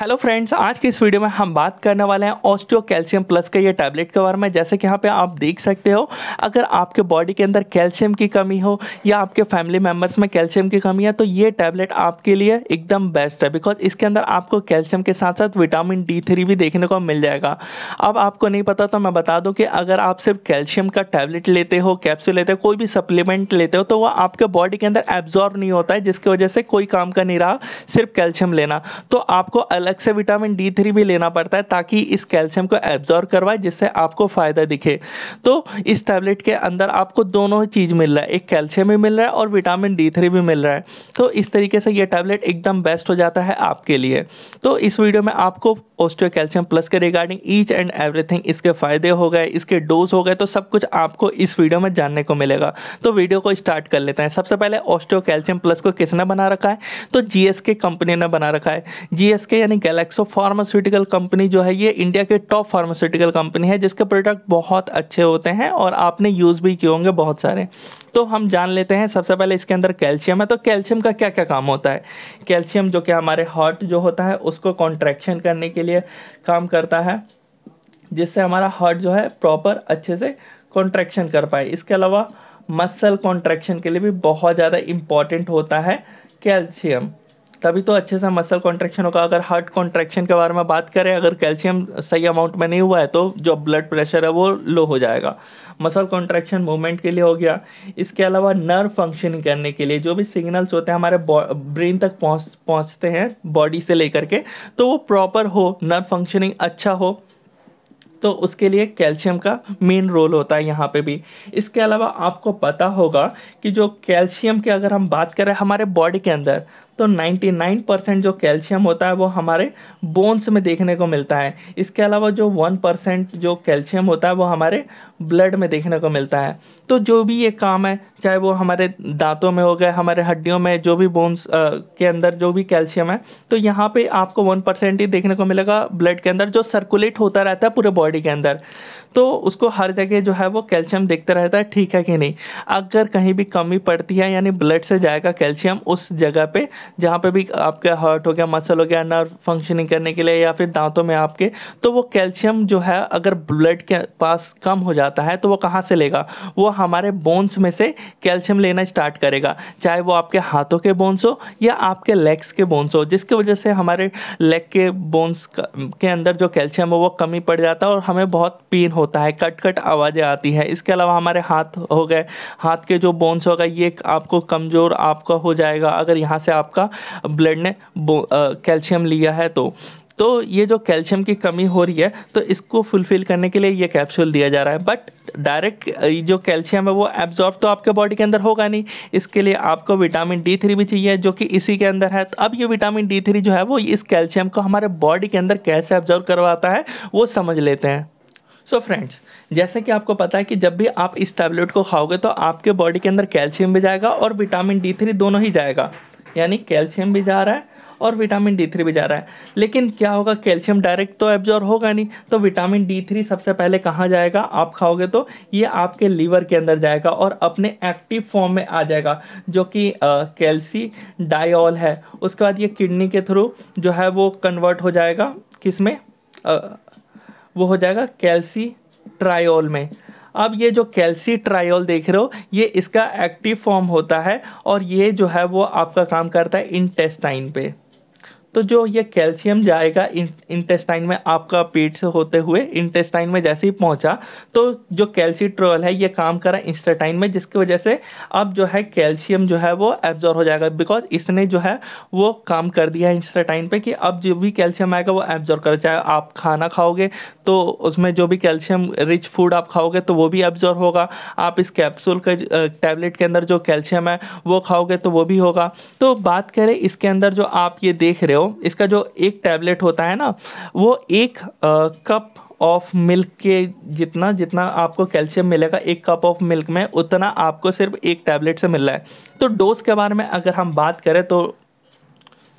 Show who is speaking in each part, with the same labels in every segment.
Speaker 1: hello friends आज के इस वीडियो में हम बात करने वाले हैं ऑस्टियो कैल्शियम प्लस के ये टैबलेट के बारे में जैसे कि यहाँ पे आप देख सकते हो अगर आपके बॉडी के अंदर कैल्शियम की कमी हो या आपके फैमिली मेम्बर्स में कैल्शियम की कमी है तो ये टैबलेट आपके लिए एकदम बेस्ट है बिकॉज इसके अंदर आपको कैल्शियम के साथ साथ विटामिन डी थ्री भी देखने को मिल जाएगा अब आपको नहीं पता तो मैं बता दूँ कि अगर आप सिर्फ कैल्शियम का टैबलेट लेते हो कैप्सूल लेते हो कोई भी सप्लीमेंट लेते हो तो वह आपके बॉडी के अंदर एब्जॉर्ब नहीं होता है जिसकी वजह से कोई काम का नहीं रहा सिर्फ कैल्शियम लेना तो आपको अलग अलग से विटामिन डी थ्री भी लेना पड़ता है ताकि इस कैल्शियम को एब्जॉर्व करवाए जिससे आपको फ़ायदा दिखे तो इस टैबलेट के अंदर आपको दोनों चीज़ मिल रहा है एक कैल्शियम भी मिल रहा है और विटामिन डी थ्री भी मिल रहा है तो इस तरीके से यह टैबलेट एकदम बेस्ट हो जाता है आपके लिए तो इस वीडियो में आपको ऑस्ट्रो कैल्शियम प्लस के रिगार्डिंग ईच एंड एवरीथिंग इसके फ़ायदे हो गए इसके डोज हो गए तो सब कुछ आपको इस वीडियो में जानने को मिलेगा तो वीडियो को स्टार्ट कर लेते हैं सबसे पहले ऑस्ट्रो कैल्शियम प्लस को किसने बना रखा है तो जी कंपनी ने बना रखा है जी यानी गैलेक्सो फार्मास्यूटिकल कंपनी जो है ये इंडिया के टॉप फार्मास्यूटिकल कंपनी है जिसके प्रोडक्ट बहुत अच्छे होते हैं और आपने यूज़ भी किए होंगे बहुत सारे तो हम जान लेते हैं सबसे पहले इसके अंदर कैल्शियम है तो कैल्शियम का क्या क्या काम होता है कैल्शियम जो कि हमारे हार्ट जो होता है उसको कॉन्ट्रैक्शन करने के लिए काम करता है जिससे हमारा हार्ट जो है प्रॉपर अच्छे से कॉन्ट्रैक्शन कर पाए इसके अलावा मसल कॉन्ट्रैक्शन के लिए भी बहुत ज़्यादा इम्पॉर्टेंट होता है कैल्शियम तभी तो अच्छे सा मसल कॉन्ट्रेक्शन होगा अगर हार्ट कॉन्ट्रेक्शन के बारे में बात करें अगर कैल्शियम सही अमाउंट में नहीं हुआ है तो जो ब्लड प्रेशर है वो लो हो जाएगा मसल कॉन्ट्रैक्शन मूवमेंट के लिए हो गया इसके अलावा नर्व फंक्शनिंग करने के लिए जो भी सिग्नल्स होते हैं हमारे ब्रेन तक पहुँच पहुँचते हैं बॉडी से लेकर के तो वो प्रॉपर हो नर्व फंक्शनिंग अच्छा हो तो उसके लिए कैल्शियम का मेन रोल होता है यहाँ पे भी इसके अलावा आपको पता होगा कि जो कैल्शियम की अगर हम बात करें हमारे बॉडी के अंदर तो 99 परसेंट जो कैल्शियम होता है वो हमारे बोन्स में देखने को मिलता है इसके अलावा जो वन परसेंट जो कैल्शियम होता है वो हमारे ब्लड में देखने को मिलता है तो जो भी ये काम है चाहे वो हमारे दांतों में हो गए हमारे हड्डियों में जो भी बोन्स के अंदर जो भी कैल्शियम है तो यहाँ पर आपको वन परसेंट ही देखने को मिलेगा ब्लड के अंदर जो सर्कुलेट होता रहता है पूरे बॉडी के अंदर तो उसको हर जगह जो है वो कैल्शियम देखता रहता है ठीक है कि नहीं अगर कहीं भी कमी पड़ती है यानी ब्लड से जाएगा कैल्शियम उस जगह पे जहाँ पे भी आपका हर्ट हो गया मसल हो गया नर्व फंक्शनिंग करने के लिए या फिर दांतों में आपके तो वो कैल्शियम जो है अगर ब्लड के पास कम हो जाता है तो वो कहाँ से लेगा वो हमारे बोन्स में से कैल्शियम लेना स्टार्ट करेगा चाहे वो आपके हाथों के बोन्स हो या आपके लेग्स के बोन्स हो जिसकी वजह से हमारे लेग के बोन्स के अंदर जो कैल्शियम हो वो कमी पड़ जाता है और हमें बहुत पेन हो होता है कट कट आवाज़ें आती है इसके अलावा हमारे हाथ हो गए हाथ के जो बोन्स होगा ये आपको कमज़ोर आपका हो जाएगा अगर यहाँ से आपका ब्लड ने कैल्शियम लिया है तो तो ये जो कैल्शियम की कमी हो रही है तो इसको फुलफ़िल करने के लिए ये कैप्सूल दिया जा रहा है बट डायरेक्ट जो कैल्शियम है वो एब्जॉर्ब तो आपके बॉडी के अंदर होगा नहीं इसके लिए आपको विटामिन डी थ्री भी चाहिए जो कि इसी के अंदर है तो अब ये विटामिन डी थ्री जो है वो इस कैल्शियम को हमारे बॉडी के अंदर कैसे एब्जॉर्ब करवाता है वो समझ लेते हैं सो so फ्रेंड्स जैसा कि आपको पता है कि जब भी आप इस टैबलेट को खाओगे तो आपके बॉडी के अंदर कैल्शियम भी जाएगा और विटामिन डी थ्री दोनों ही जाएगा यानी कैल्शियम भी जा रहा है और विटामिन डी थ्री भी जा रहा है लेकिन क्या होगा कैल्शियम डायरेक्ट तो एब्जॉर्व होगा नहीं तो विटामिन डी थ्री सबसे पहले कहाँ जाएगा आप खाओगे तो ये आपके लीवर के अंदर जाएगा और अपने एक्टिव फॉर्म में आ जाएगा जो कि कैल्सी डाइल है उसके बाद ये किडनी के थ्रू जो है वो कन्वर्ट हो जाएगा किस में वो हो जाएगा कैल्सी ट्रायोल में अब ये जो कैल्सी ट्रायोल देख रहे हो ये इसका एक्टिव फॉर्म होता है और ये जो है वो आपका काम करता है इंटेस्टाइन पे तो जो ये कैल्शियम जाएगा इंटेस्टाइन में आपका पेट से होते हुए इंटेस्टाइन में जैसे ही पहुंचा तो जो कैल्सीट्रोल है ये काम करा इंस्टेटाइन में जिसकी वजह से अब जो है कैल्शियम जो है वो एब्जॉर्व हो जाएगा बिकॉज इसने जो है वो काम कर दिया है इंस्टेटाइन पे कि अब जो भी कैल्शियम आएगा वो एब्जॉर्व कर चाहे आप खाना खाओगे तो उसमें जो भी कैल्शियम रिच फूड आप खाओगे तो वो भी एब्जॉर्व होगा आप इस कैप्सूल के टैबलेट के अंदर जो कैल्शियम है वो खाओगे तो वो भी होगा तो बात करें इसके अंदर जो आप ये देख रहे हो हो इसका जो एक टैबलेट होता है ना वो एक कप ऑफ मिल्क के जितना जितना आपको कैल्शियम मिलेगा एक कप ऑफ मिल्क में उतना आपको सिर्फ एक टैबलेट से मिल रहा है तो डोज के बारे में अगर हम बात करें तो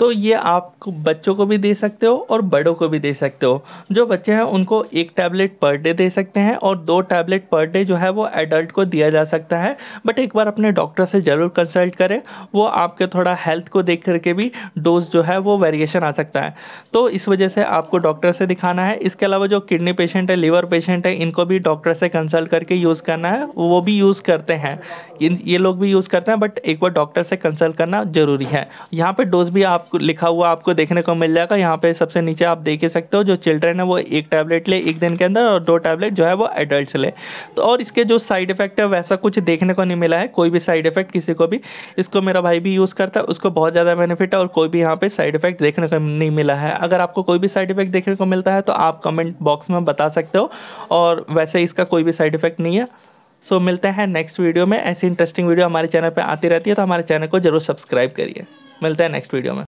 Speaker 1: तो ये आप बच्चों को भी दे सकते हो और बड़ों को भी दे सकते हो जो बच्चे हैं उनको एक टैबलेट पर डे दे सकते हैं और दो टैबलेट पर डे जो है वो एडल्ट को दिया जा सकता है बट एक बार अपने डॉक्टर से ज़रूर कंसल्ट करें वो आपके थोड़ा हेल्थ को देख करके भी डोज जो है वो वेरिएशन आ सकता है तो इस वजह से आपको डॉक्टर से दिखाना है इसके अलावा जो किडनी पेशेंट है लीवर पेशेंट है इनको भी डॉक्टर से कंसल्ट करके यूज़ करना है वो भी यूज़ करते हैं ये लोग भी यूज़ करते हैं बट एक बार डॉक्टर से कंसल्ट करना ज़रूरी है यहाँ पर डोज भी आप आपको लिखा हुआ आपको देखने को मिल जाएगा यहाँ पे सबसे नीचे आप देख सकते हो जो चिल्ड्रेन है वो एक टैबलेट ले एक दिन के अंदर और दो टैबलेट जो है वो एडल्ट ले तो और इसके जो साइड इफेक्ट है वैसा कुछ देखने को नहीं मिला है कोई भी साइड इफेक्ट किसी को भी इसको मेरा भाई भी यूज़ करता है उसको बहुत ज़्यादा बेनिफिट है और कोई भी यहाँ पर साइड इफेक्ट देखने को नहीं मिला है अगर आपको कोई भी साइड इफेक्ट देखने को मिलता है तो आप कमेंट बॉक्स में बता सकते हो और वैसे इसका कोई भी साइड इफेक्ट नहीं है सो so, मिलते हैं नेक्स्ट वीडियो में ऐसी इंटरेस्टिंग वीडियो हमारे चैनल पर आती रहती है तो हमारे चैनल को जरूर सब्सक्राइब करिए मिलते हैं नेक्स्ट वीडियो में